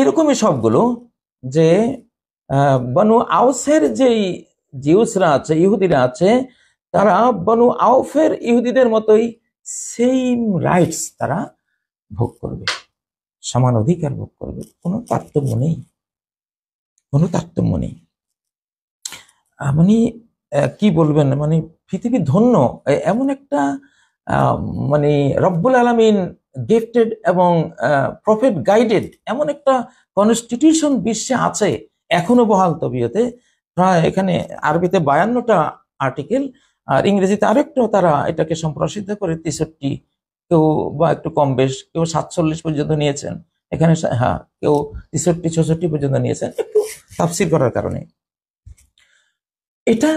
এরকমই সবগুলো যে বনু আউসের যেই জিউসরা আছে ইহুদিরা আছে তারা বনু আউফের ইহুদিদের মতোই সেম রাইটস তারা ভোগ করবে সমান অধিকার ভোগ করবে কোনো তারতম্য নেই কোনো তারতম্য নেই আপনি কি বলবেন মানে পৃথিবী ধন্য এমন একটা মানে রব্বুল আলমিন গিফটেড এবং প্রফিট গাইডেড এমন একটা কনস্টিটিউশন বিশ্বে আছে এখনো বহাল তবিয়তে প্রায় এখানে আরবিতে বায়ান্নটা আর্টিকেল আর ইংরেজিতে আরেকটু তারা এটাকে সম্প্রসিদ্ধ করে তেষট্টি কেউ বা একটু কম বেশ কেউ সাতচল্লিশ পর্যন্ত নিয়েছেন এখানে হ্যাঁ কেউ তেষট্টি ছষট্টি পর্যন্ত নিয়েছেন একটু তাফসির করার কারণে এটা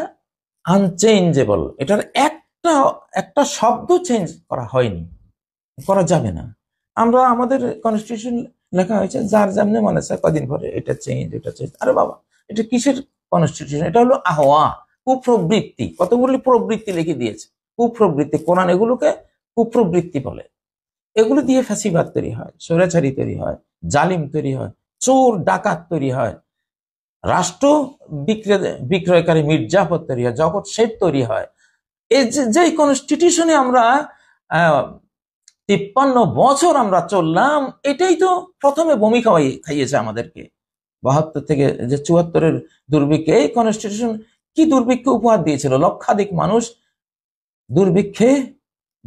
আনচেঞ্জেবল এটার একটা একটা শব্দ চেঞ্জ করা হয়নি করা যাবে না আমরা আমাদের কনস্টিটিউশন লেখা হয়েছে যার যেমনি মানে চায় কদিন পরে এটা চেঞ্জ এটা চেঞ্জ আরে বাবা এটা কিসের কনস্টিটিউশন এটা হলো আহওয়া কুপ্রবৃত্তি কতগুলি প্রবৃত্তি লিখে দিয়েছে কুপ্রবৃত্তি কোরআন এগুলোকে কুপ্রবৃত্তি বলে এগুলো দিয়ে ফাঁসিবাদ তৈরি হয় স্বৈরাচারী তৈরি হয় জালিম তৈরি হয় চোর ডাকাত তৈরি হয় রাষ্ট্র বিক্রয় বিক্রয়কারী মির্জাফর তৈরি হয় জগৎ শেঠ তৈরি হয় এই যে কনস্টিটিউশনে আমরা তিপ্পান্ন বছর আমরা চললাম এটাই তো প্রথমে বমি খাওয়াই খাইয়েছে আমাদেরকে বাহাত্তর থেকে যে চুয়াত্তরের দুর্ভিক্ষে এই কনস্টিটিউশন কি দুর্ভিক্ষে উপহার দিয়েছিল লক্ষাধিক মানুষ দুর্ভিক্ষে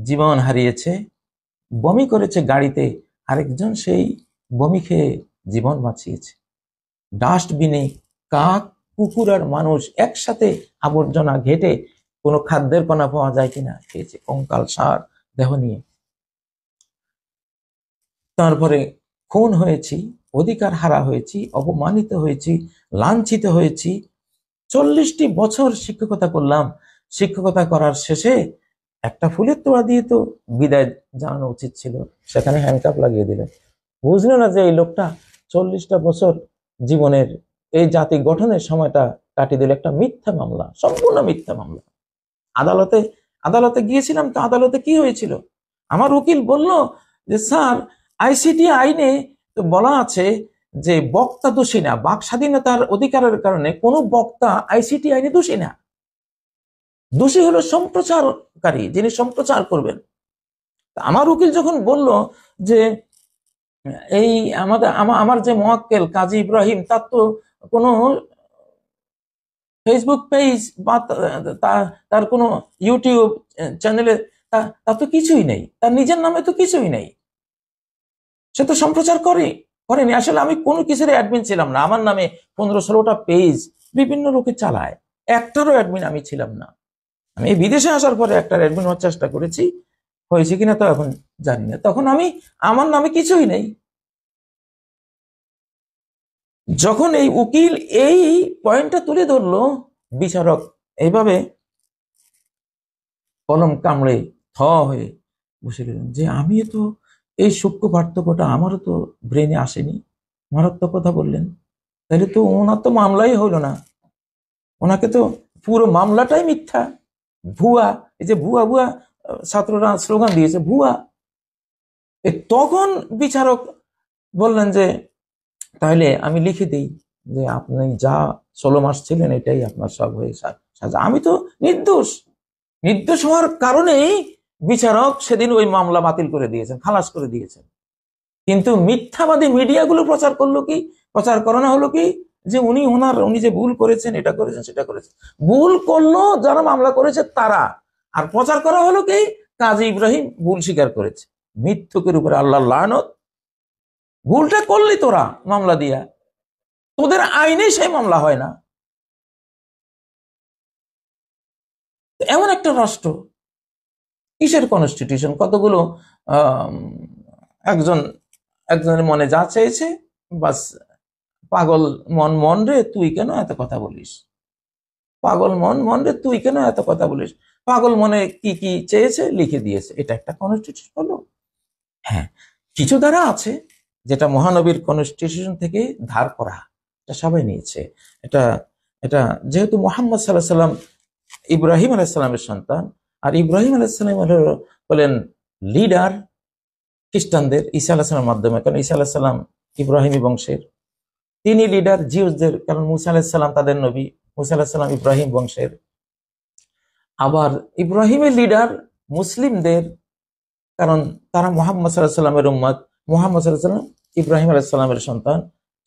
জীবন হারিয়েছে বমি করেছে গাড়িতে আরেকজন সেই বমি খেয়ে জীবন বাঁচিয়েছে ডাস্টবিনে কাক কুকুর আর মানুষ একসাথে আবর্জনা ঘেটে কোনো খাদ্যের কণা পাওয়া যায় কিনা খেয়েছে কঙ্কাল সার দেহ নিয়ে তারপরে খুন হয়েছি অধিকার হারা হয়েছি অপমানিত হয়েছি লাঞ্ছিত হয়েছি চল্লিশটি বছর শিক্ষকতা করলাম শিক্ষকতা করার শেষে একটা ফুলের তোড়া দিয়ে তো বিদায় জানানো উচিত ছিল সেখানে হ্যান্ডকাপ লাগিয়ে দিলেন বুঝলো না যে এই লোকটা চল্লিশটা বছর জীবনের এই জাতি গঠনের সময়টা কাটিয়ে দিল একটা মিথ্যা মামলা সম্পূর্ণ মিথ্যা মামলা আদালতে আদালতে গিয়েছিলাম তো আদালতে কি হয়েছিল আমার উকিল বলল যে স্যার আইসিটি আইনে বলা আছে যে বক্তা দোষী না বাক স্বাধীনতার অধিকারের কারণে কোনো বক্তা আইসিটি আইনে দোষী না দোষী হলো সম্প্রচারকারী যিনি সম্প্রচার করবেন আমার উকিল যখন বলল যে এই আমাদের আমার যে মহাক্কেল কাজী ইব্রাহিম তার তো কোনো ফেসবুক পেজ বা তার কোনো ইউটিউব চ্যানেলে তার তো কিছুই নেই তার নিজের নামে তো কিছুই নেই সে তো সম্প্রচার করে করেনি আসলে আমি কোনো কিছুর অ্যাডমিন ছিলাম না আমার নামে পনেরো ষোলোটা পেজ বিভিন্ন লোকে চালায় একটারও অ্যাডমিন আমি ছিলাম না আমি বিদেশে আসার পরে একটার অ্যাডমিন হওয়ার চেষ্টা করেছি হয়েছে কিনা তো এখন জানি না তখন আমি আমার নামে কিছুই নেই যখন এই উকিল এই পয়েন্টটা তুলে ধরলো বিচারক এইভাবে কলম কামড়ে থ হয়ে বসে গেলেন যে আমি তো এই সূক্ষ্ম পার্থক্যটা আমারও তো ব্রেনে আসেনি মারাত্মক কথা বললেন তাহলে তো ওনার তো মামলাই হলো না ওনাকে তো পুরো মামলাটাই মিথ্যা ভুয়া এই যে ভুয়া ভুয়া ছাত্ররা স্লোগান দিয়েছে ভুয়া তখন বিচারক বললেন যে তাহলে আমি লিখে দিই যে আপনি যা ষোলো মাস ছিলেন এটাই আপনার সব হয়ে সাজা আমি তো নির্দোষ নির্দোষ হওয়ার কারণেই বিচারক সেদিন ওই মামলা বাতিল করে দিয়েছেন খালাস করে দিয়েছেন কিন্তু মিথ্যাবাদী মিডিয়াগুলো প্রচার করলো কি প্রচার করানো হলো কি যে উনি ওনার উনি যে ভুল করেছেন এটা করেছেন সেটা করেছেন ভুল করলো যারা মামলা করেছে তারা আর প্রচার করা হলো কি কাজী ইব্রাহিম ভুল স্বীকার করেছে মিথ্যকের উপরে আল্লাহ লায়নত ভুলটা করলি তোরা মামলা দিয়া তোদের আইনে সেই মামলা হয় না এমন একটা রাষ্ট্র কিসের কনস্টিটিউশন কতগুলো একজন একজনের মনে যা চেয়েছে বাস পাগল মন মন রে তুই কেন এত কথা বলিস পাগল মন মন রে তুই কেন এত কথা বলিস পাগল মনে কি কি চেয়েছে লিখে দিয়েছে এটা একটা কনস্টিটিউশন হলো হ্যাঁ কিছু দ্বারা আছে যেটা মহানবীর কনস্টিটিউশন থেকে ধার করা এটা সবাই নিয়েছে এটা এটা যেহেতু মোহাম্মদ সাল্লাহ সাল্লাম ইব্রাহিম আলাইসাল্লামের সন্তান আর ইব্রাহিম আলাইসালাম হলেন লিডার খ্রিস্টানদের ঈসা আলাহিসাল্লামের মাধ্যমে কারণ ঈসা আলাহিসাল্লাম ইব্রাহিমী বংশের তিনি লিডার জিউসদের কারণ মুসা আলাহিসাল্লাম তাদের নবী মুসা আলাহিসাল্লাম ইব্রাহিম বংশের আবার ইব্রাহিমের লিডার মুসলিমদের কারণ তারা মোহাম্মদ সাল্লাহ সাল্লামের উম্মত মোহাম্মদ সাল্লাহ সাল্লাম ইব্রাহিম আলাহিসাল্লামের সন্তান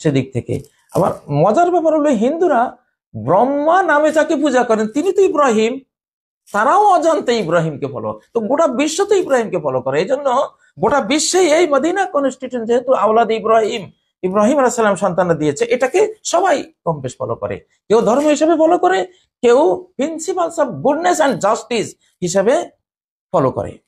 সেদিক থেকে আবার মজার ব্যাপার হলো হিন্দুরা ব্রহ্মা নামে যাকে পূজা করেন তিনি তো ইব্রাহিম তারাও অজান্তে ইব্রাহিমকে ফলো তো গোটা বিশ্ব তো ইব্রাহিমকে ফলো করে এই জন্য গোটা বিশ্বে এই মদিনা কনস্টিটিউশন যেহেতু আওলাদ ইব্রাহিম ইব্রাহিম আলাহাম সন্তানরা দিয়েছে এটাকে সবাই কম বেশ ফলো করে কেউ ধর্ম হিসেবে ফলো করে কেউ principles of goodness and justice হিসেবে ফলো করে